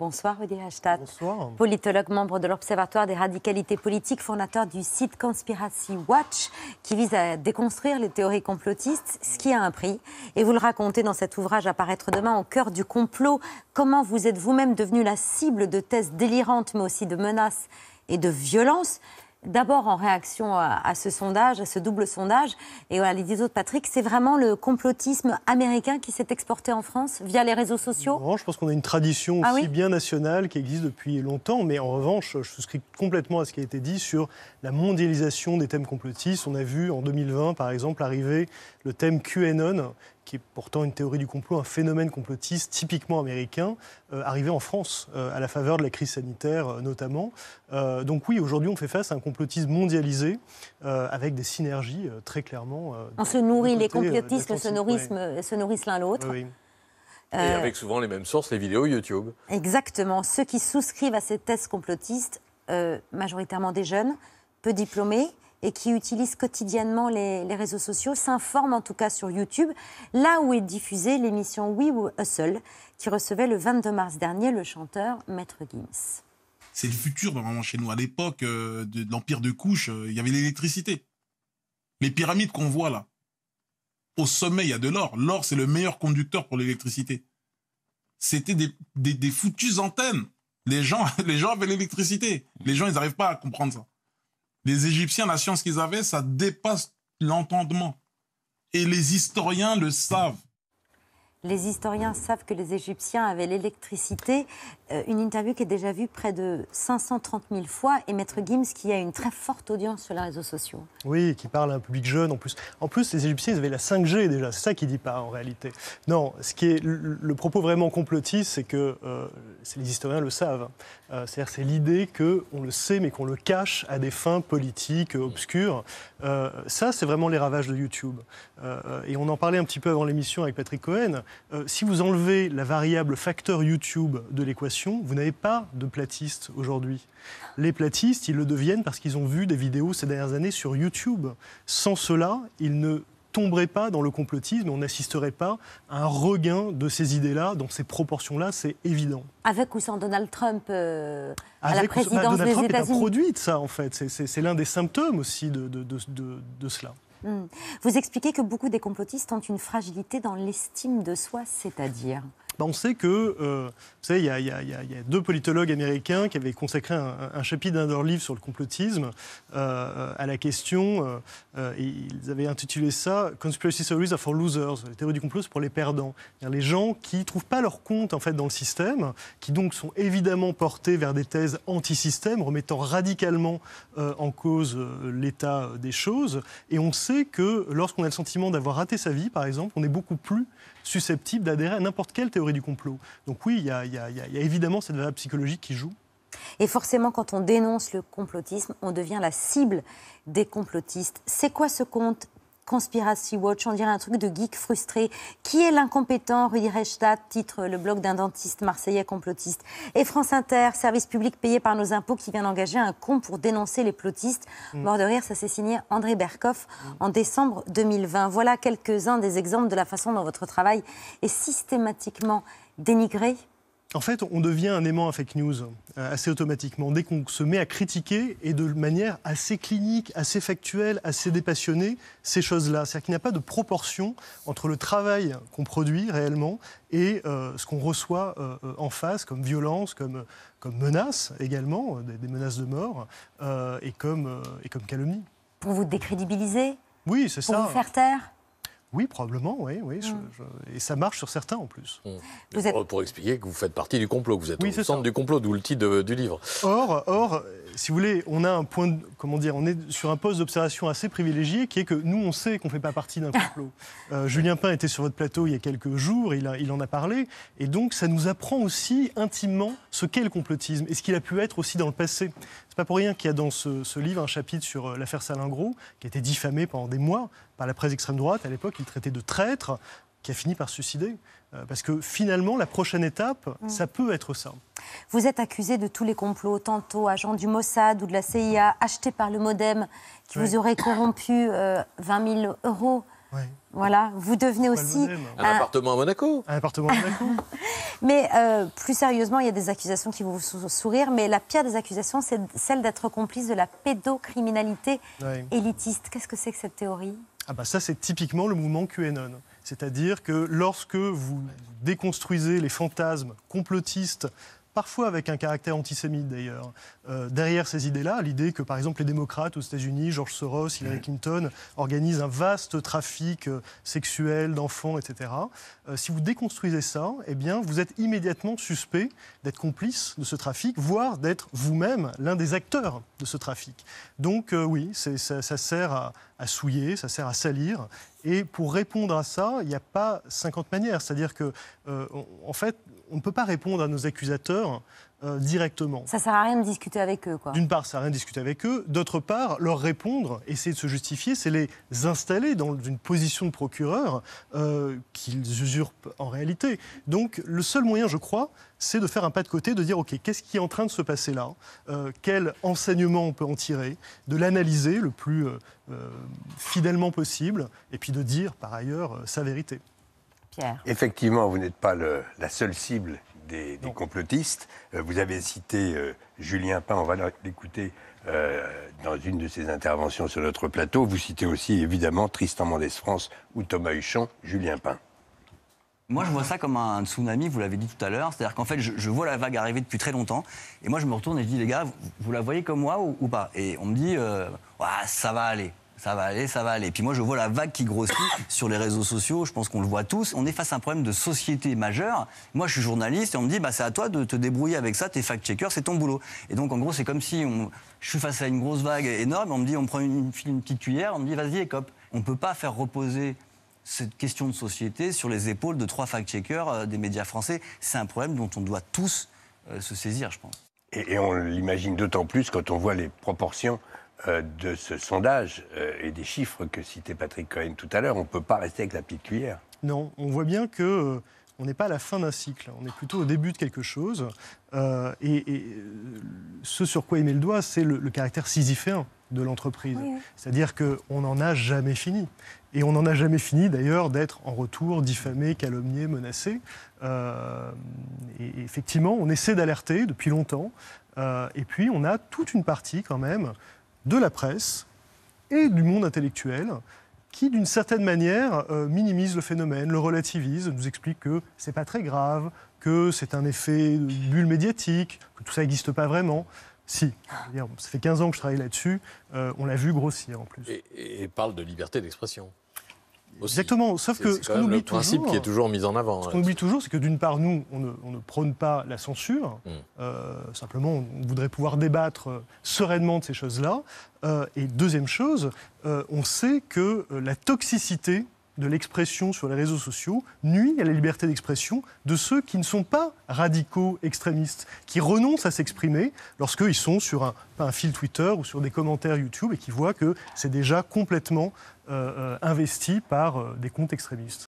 Bonsoir Rudy Bonsoir. Politologue, membre de l'Observatoire des radicalités politiques, fondateur du site Conspiracy Watch, qui vise à déconstruire les théories complotistes, ce qui a un prix. Et vous le racontez dans cet ouvrage à paraître demain au cœur du complot. Comment vous êtes vous-même devenu la cible de thèses délirantes, mais aussi de menaces et de violences d'abord en réaction à, ce sondage, à ce double sondage, et voilà, les autres, Patrick, c'est vraiment le complotisme américain qui s'est exporté en France via les réseaux sociaux je pense qu'on a une tradition ah aussi bien nationale qui existe depuis longtemps, mais en revanche, je souscris complètement à ce qui a été dit sur la mondialisation des thèmes complotistes. On a vu en 2020, par exemple, arriver le thème QAnon, qui est pourtant une théorie du complot, un phénomène complotiste typiquement américain, euh, arrivé en France euh, à la faveur de la crise sanitaire euh, notamment. donc oui, aujourd'hui, on fait face à un complotisme mondialisé avec des synergies très clairement. on se nourrit, les complotistes se nourrissent, l'un l'autre. Et avec souvent les mêmes sources, les vidéos YouTube. Exactement. Ceux qui souscrivent à ces thèses complotistes, majoritairement des jeunes, peu diplômés, et qui utilisent quotidiennement les, réseaux sociaux s'informent en tout cas sur YouTube, là où est diffusée l'émission We Will Hustle, qui recevait le 22 mars dernier le chanteur Maître Gims. C'est le futur vraiment chez nous. À l'époque euh, de, l'Empire de couche, euh, il y avait l'électricité. Les pyramides qu'on voit là, au sommet, il y a de l'or. L'or, c'est le meilleur conducteur pour l'électricité. C'était des, foutues antennes. Les gens, les gens avaient l'électricité. Les gens, ils n'arrivent pas à comprendre ça. Les Égyptiens, la science qu'ils avaient, ça dépasse l'entendement. Et les historiens le savent les historiens savent que les Égyptiens avaient l'électricité. Euh, une interview qui est déjà vue près de 530 000 fois. Et Maître Gims qui a une très forte audience sur les réseaux sociaux. Oui, qui parle à un public jeune en plus. En plus, les Égyptiens, avaient la 5G déjà. C'est ça qu'il ne dit pas en réalité. Non, ce qui est le, propos vraiment complotiste, c'est que euh, les historiens le savent. Hein. Euh, c'est-à-dire c'est l'idée qu'on le sait mais qu'on le cache à des fins politiques obscures. ça, c'est vraiment les ravages de YouTube. et on en parlait un petit peu avant l'émission avec Patrick Cohen. Euh, si vous enlevez la variable facteur YouTube de l'équation, vous n'avez pas de platistes aujourd'hui. Les platistes, ils le deviennent parce qu'ils ont vu des vidéos ces dernières années sur YouTube. Sans cela, ils ne tomberaient pas dans le complotisme, on n'assisterait pas à un regain de ces idées-là, dans ces proportions-là, c'est évident. Avec ou sans Donald Trump euh, à la présidence des États-Unis produit de ça, en fait. C'est l'un des symptômes aussi de cela. Hmm. Vous expliquez que beaucoup des complotistes ont une fragilité dans l'estime de soi, c'est-à-dire on sait que, euh, vous savez, il y, a deux politologues américains qui avaient consacré un, chapitre d'un de leurs livres sur le complotisme euh, euh, à la question, ils avaient intitulé ça Conspiracy Theories are for Losers, les théories du complot pour les perdants. Les gens qui ne trouvent pas leur compte en fait, dans le système, qui donc sont évidemment portés vers des thèses anti-système, remettant radicalement en cause l'état des choses. Et on sait que lorsqu'on a le sentiment d'avoir raté sa vie, par exemple, on est beaucoup plus susceptible d'adhérer à n'importe quelle théorie du complot. Donc oui, il y a, il y a évidemment cette valeur psychologique qui joue. Et forcément, quand on dénonce le complotisme, on devient la cible des complotistes. C'est quoi ce compte Conspiracy Watch, on dirait un truc de geek frustré. Qui est l'incompétent Rudy Reichstadt, titre le blog d'un dentiste marseillais complotiste. Et France Inter, service public payé par nos impôts qui vient d'engager un con pour dénoncer les plotistes. Mm. Mort de rire, ça s'est signé André Berkoff mm. en décembre 2020. Voilà quelques-uns des exemples de la façon dont votre travail est systématiquement dénigré en fait, on devient un aimant à fake news euh, assez automatiquement. Dès qu'on se met à critiquer, et de manière assez clinique, assez factuelle, assez dépassionnée, ces choses-là. C'est-à-dire qu'il n'y a pas de proportion entre le travail qu'on produit réellement et euh, ce qu'on reçoit euh, en face comme violence, comme, comme menace également, des, menaces de mort, et, comme, et comme calomnie. Pour vous décrédibiliser Oui, c'est ça. Pour vous faire taire oui, probablement, oui. oui ah. et ça marche sur certains en plus. Oh, pour expliquer que vous faites partie du complot, que vous êtes au centre du complot, d'où le titre du livre. Or, or, si vous voulez, on a un point, comment dire, on est sur un poste d'observation assez privilégié qui est que nous, on sait qu'on ne fait pas partie d'un complot. Euh, Julien Pain était sur votre plateau il y a quelques jours, il en a parlé, et donc ça nous apprend aussi intimement ce qu'est le complotisme et ce qu'il a pu être aussi dans le passé. C'est pas pour rien qu'il y a dans ce, livre un chapitre sur euh, l'affaire Salingro, qui a été diffamé pendant des mois par la presse extrême droite. À l'époque, il traitait de traître, qui a fini par se suicider. Euh, parce que finalement, la prochaine étape, mm. ça peut être ça. Vous êtes accusé de tous les complots, tantôt agents du Mossad ou de la CIA, achetés par le Modem, qui vous auraient corrompu 20 euh, 000 euros. Voilà, vous devenez aussi hein. un, appartement à Monaco. Un appartement à Monaco. mais euh, plus sérieusement, il y a des accusations qui vont vous sourire, mais la pire des accusations, c'est celle d'être complice de la pédocriminalité élitiste. Qu'est-ce que c'est que cette théorie Ah bah ça, c'est typiquement le mouvement QAnon. C'est-à-dire que lorsque vous déconstruisez les fantasmes complotistes parfois avec un caractère antisémite d'ailleurs, euh, derrière ces idées-là, l'idée que par exemple les démocrates aux États-Unis, George Soros, Hillary Clinton, organisent un vaste trafic euh, sexuel d'enfants, etc. Euh, si vous déconstruisez ça, eh bien, vous êtes immédiatement suspect d'être complice de ce trafic, voire d'être vous-même l'un des acteurs de ce trafic. Donc oui, ça, sert à souiller, ça sert à salir, et pour répondre à ça, il n'y a pas 50 manières. C'est-à-dire que, euh, en fait, on ne peut pas répondre à nos accusateurs euh, directement. Ça sert à rien de discuter avec eux, D'une part, ça sert à rien de discuter avec eux. D'autre part, leur répondre, essayer de se justifier, c'est les installer dans une position de procureur euh, qu'ils usurpent en réalité. Donc, le seul moyen, je crois, c'est de faire un pas de côté, de dire, OK, qu'est-ce qui est en train de se passer là euh, Quel enseignement on peut en tirer De l'analyser le plus fidèlement possible, et puis de dire, par ailleurs, sa vérité. Pierre. Effectivement, vous n'êtes pas la seule cible des, complotistes. Euh, vous avez cité euh, Julien Pain, on va l'écouter euh, dans une de ses interventions sur notre plateau. Vous citez aussi évidemment Tristan Mendès France ou Thomas Huchon, Julien Pain. Moi, je vois ça comme un tsunami, vous l'avez dit tout à l'heure. C'est-à-dire qu'en fait, je, vois la vague arriver depuis très longtemps. Et moi, je me retourne et je dis, les gars, vous, la voyez comme moi ou, pas Et on me dit, ça va aller ça va aller, ça va aller. Puis moi, je vois la vague qui grossit sur les réseaux sociaux. Je pense qu'on le voit tous. On est face à un problème de société majeure. Moi, je suis journaliste et on me dit, bah, c'est à toi de te débrouiller avec ça. T'es fact-checker, c'est ton boulot. Et donc, en gros, c'est comme si je suis face à une grosse vague énorme. On me dit, on prend une, petite cuillère. On me dit, vas-y, écope. On ne peut pas faire reposer cette question de société sur les épaules de trois fact-checkers euh, des médias français. C'est un problème dont on doit tous euh, se saisir, je pense. Et, et on l'imagine d'autant plus quand on voit les proportions euh, de ce sondage euh, et des chiffres que citait Patrick Cohen tout à l'heure. On ne peut pas rester avec la petite cuillère. Non, on voit bien que euh, on n'est pas à la fin d'un cycle, on est plutôt au début de quelque chose. Et, ce sur quoi il met le doigt, c'est le, caractère sisyphéen de l'entreprise. C'est-à-dire qu'on n'en a jamais fini. Et on n'en a jamais fini d'ailleurs d'être en retour diffamé, calomnié, menacé. et effectivement, on essaie d'alerter depuis longtemps. et puis on a toute une partie quand même de la presse et du monde intellectuel qui, d'une certaine manière, euh, minimise le phénomène, le relativise, nous explique que ce n'est pas très grave, que c'est un effet de bulle médiatique, que tout ça n'existe pas vraiment. Si, ça fait 15 ans que je travaille là-dessus, euh, on l'a vu grossir en plus. et parle de liberté d'expression. Exactement, sauf que ce qu'on principe qui est toujours mis en avant. Ce qu'on oublie toujours, c'est que d'une part, nous, on ne, prône pas la censure. Mm. Euh, simplement, on voudrait pouvoir débattre euh, sereinement de ces choses-là. Euh, et deuxième chose, on sait que la toxicité de l'expression sur les réseaux sociaux nuit à la liberté d'expression de ceux qui ne sont pas radicaux extrémistes, qui renoncent à s'exprimer lorsqu'ils sont sur un, fil Twitter ou sur des commentaires YouTube et qui voient que c'est déjà complètement euh, euh, investi par euh, des comptes extrémistes.